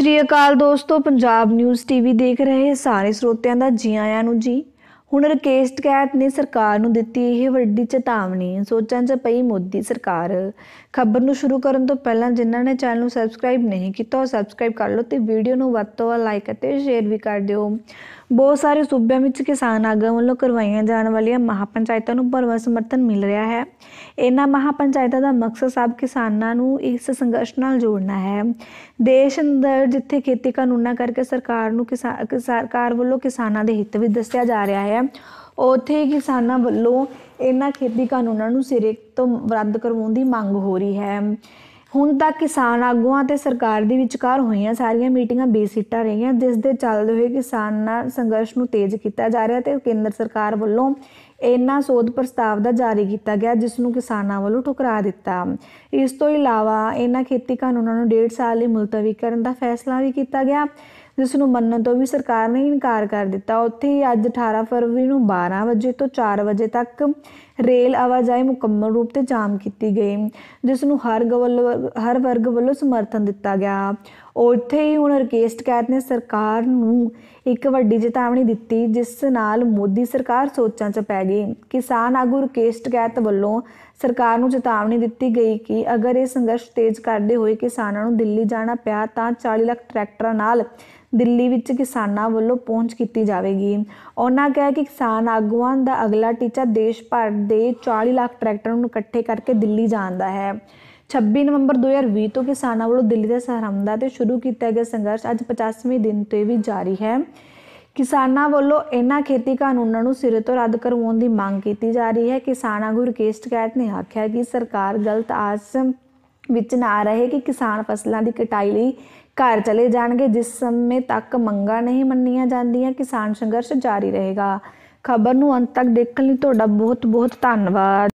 ਸ੍ਰੀ ਅਕਾਲ ਦੋਸਤੋ Punjab news TV ਦੇਖ ਰਹੇ ਸਾਰੇ ਸਰੋਤਿਆਂ ਦਾ ਜੀ ਆਇਆਂ ਨੂੰ ਜੀ ਹੁਣ ਰਕੇਸ਼ ਟਕੈਤ ਨੇ ਸਰਕਾਰ ਨੂੰ ਦਿੱਤੀ ਇਹ ਵੱਡੀ ਚੇਤਾਵਨੀ ਸੋਚਾਂ 'ਚ ਪਈ ਮੋਦੀ ਸਰਕਾਰ ਖਬਰ ਨੂੰ ਸ਼ੁਰੂ ਕਰਨ ਤੋਂ ਪਹਿਲਾਂ ਜਿਨ੍ਹਾਂ ਨੇ ਚੈਨਲ ਨੂੰ ਸਬਸਕ੍ਰਾਈਬ ਨਹੀਂ ਕੀਤਾ ਉਹ ਸਬਸਕ੍ਰਾਈਬ ਕਰ ਲਓ ਤੇ ਵੀਡੀਓ ਨੂੰ ਵੱਧ ਤੋਂ ਵੱਧ ਲਾਈਕ ਅਤੇ ਸ਼ੇਅਰ ਵੀ ਕਰ ਦਿਓ ਬਹੁਤ ਸਾਰੇ ਸੂਬਿਆਂ ਵਿੱਚ ਕਿਸਾਨ ਆਗੂ ਵੱਲੋਂ ਕਰਵਾਈਆਂ ਜਾਣ ਵਾਲੀਆਂ ਮਹਾਪੰਚਾਇਤਾਂ ਨੂੰ ਭਰਵਾਂ ਸਮਰਥਨ ਮਿਲ ਰਿਹਾ ਹੈ ਇਹਨਾਂ ਮਹਾਪੰਚਾਇਤਾਂ ਦਾ ਮਕਸਦ ਸਭ ਕਿਸਾਨਾਂ ਨੂੰ ਇਸ ਸੰਘਰਸ਼ ਨਾਲ ਜੋੜਨਾ ਹੈ ਦੇਸ਼ ਅੰਦਰ ਜਿੱਥੇ ਖੇਤੀ ਕਾਨੂੰਨਾਂ ਕਰਕੇ ਸਰਕਾਰ ਨੂੰ ਕਿਸਾਨ ਸਰਕਾਰ ਵੱਲੋਂ ਕਿਸਾਨਾਂ ਦੇ ਹਿੱਤ ਵਿੱਚ ਦੱਸਿਆ ਜਾ ਰਿਹਾ ਹੈ ਹੈ ਉੱਥੇ ਕਿਸਾਨਾਂ ਵੱਲੋਂ ਇਹਨਾਂ ਖੇਤੀ ਕਾਨੂੰਨਾਂ ਨੂੰ ਸਿਰੇ ਤੋਂ ਰੱਦ ਕਰਵਾਉਣ ਦੀ ਮੰਗ ਹੋ ਰਹੀ ਹੈ ਹੁਣ ਤੱਕ ਕਿਸਾਨ ਆਗੂਆਂ ਤੇ ਸਰਕਾਰ ਦੇ ਵਿਚਕਾਰ ਹੋਈਆਂ ਸਾਰੀਆਂ ਮੀਟਿੰਗਾਂ ਬੇਸਿੱਟਾ ਰਹੀਆਂ ਜਿਸ ਦੇ ਚੱਲਦੇ ਹੋਏ ਕਿਸਾਨਾਂ ਸੰਘਰਸ਼ ਨੂੰ ਤੇਜ਼ ਕੀਤਾ ਜਾ ਰਿਹਾ ਤੇ ਕੇਂਦਰ ਸਰਕਾਰ ਵੱਲੋਂ ਇਹਨਾਂ ਸੋਧ ਪ੍ਰਸਤਾਵ ਦਾ ਜਾਰੀ ਕੀਤਾ ਗਿਆ ਜਿਸ ਨੂੰ ਕਿਸਾਨਾਂ ਵੱਲੋਂ ਠੁਕਰਾ ਦਿੱਤਾ ਇਸ ਤੋਂ ਇਲਾਵਾ ਇਹਨਾਂ ਖੇਤੀ ਕਾਨੂੰਨਾਂ ਨੂੰ ਡੇਢ ਸਾਲ ਲਈ ਮੁਲਤਵੀ ਕਰਨ ਦਾ ਫੈਸਲਾ ਵੀ ਕੀਤਾ ਗਿਆ ਜਿਸ ਨੂੰ ਮੰਨਣ ਤੋਂ ਵੀ ਸਰਕਾਰ ਨੇ ਇਨਕਾਰ ਕਰ ਦਿੱਤਾ ਉੱਥੇ ਹੀ ਅੱਜ 18 ਫਰਵਰੀ ਨੂੰ 12 ਵਜੇ ਤੋਂ 4 ਵਜੇ ਤੱਕ ਰੇਲ ਆਵਾਜਾਈ ਮੁਕੰਮਲ ਰੂਪ ਤੇ ਜਾਮ ਕੀਤੀ ਗਈ ਜਿਸ ਨੂੰ ਹਰ ਗਵਲ ਹਰ ਵਰਗ ਵੱਲੋਂ ਸਮਰਥਨ ਦਿੱਤਾ ਗਿਆ ਉੱਥੇ ਹੀ ਹੁਣ ਰਿਕਵੈਸਟ ਕੈਤ ਨੇ ਸਰਕਾਰ ਨੂੰ ਇੱਕ ਵੱਡੀ ਚੇਤਾਵਨੀ ਦਿੱਤੀ ਜਿਸ ਨਾਲ ਮੋਦੀ ਸਰਕਾਰ ਸੋਚਾਂ 'ਚ ਪੈ ਲੱਗੇ ਕਿਸਾਨ ਆਗੂ ਰਕੇਸ਼ ਟਕੈਤ ਵੱਲੋਂ ਸਰਕਾਰ ਨੂੰ ਚੇਤਾਵਨੀ ਦਿੱਤੀ ਗਈ ਕਿ ਅਗਰ ਇਹ ਸੰਘਰਸ਼ ਤੇਜ਼ ਕਰਦੇ ਹੋਏ ਕਿਸਾਨਾਂ ਨੂੰ ਦਿੱਲੀ ਜਾਣਾ ਪਿਆ ਤਾਂ 40 ਲੱਖ ਟਰੈਕਟਰਾਂ ਨਾਲ ਦਿੱਲੀ ਵਿੱਚ ਕਿਸਾਨਾਂ ਵੱਲੋਂ ਪਹੁੰਚ ਕੀਤੀ ਜਾਵੇਗੀ ਉਹਨਾਂ ਕਹੇ ਕਿ ਕਿਸਾਨ ਆਗੂਆਂ ਦਾ ਅਗਲਾ ਟੀਚਾ ਦੇਸ਼ ਭਰ ਦੇ 40 ਲੱਖ ਟਰੈਕਟਰਾਂ ਨੂੰ ਇਕੱਠੇ ਕਰਕੇ ਦਿੱਲੀ ਜਾਣ ਦਾ ਹੈ 26 ਨਵੰਬਰ 2020 ਤੋਂ ਕਿਸਾਨਾਂ ਵੱਲੋਂ ਦਿੱਲੀ ਦੇ ਸਹਰਮਦਾ ਤੇ ਸ਼ੁਰੂ ਕੀਤਾ ਗਿਆ ਸੰਘਰਸ਼ ਅੱਜ 50ਵੇਂ ਦਿਨ ਤੇ ਵੀ ਜਾਰੀ ਹੈ ਕਿਸਾਨਾਂ ਵੱਲੋਂ ਇਹਨਾਂ ਖੇਤੀ ਕਾਨੂੰਨਾਂ ਨੂੰ ਸਿਰੇ ਤੋਂ ਰੱਦ ਕਰਵਾਉਣ ਦੀ ਮੰਗ ਕੀਤੀ ਜਾ ਰਹੀ ਹੈ ਕਿਸਾਨਾਂ ਗੁਰ ਕੇਸਟ ਕੈਟ ਨੇ ਆਖਿਆ ਕਿ ਸਰਕਾਰ ਗਲਤ ਆਸ ਵਿੱਚ ਨਾ ਰਹੇ ਕਿ ਕਿਸਾਨ ਫਸਲਾਂ ਦੀ ਕਟਾਈ ਲਈ ਘਰ ਚਲੇ ਜਾਣਗੇ ਜਿਸ ਸਮੇਂ ਤੱਕ ਮੰਗਾਂ ਨਹੀਂ ਮੰਨੀਆਂ ਜਾਂਦੀਆਂ ਕਿਸਾਨ ਸੰਘਰਸ਼ ਜਾਰੀ ਰਹੇਗਾ ਖਬਰ ਨੂੰ ਅੰਤ ਤੱਕ ਦੇਖਣ ਲਈ ਤੁਹਾਡਾ ਬਹੁਤ ਬਹੁਤ ਧੰਨਵਾਦ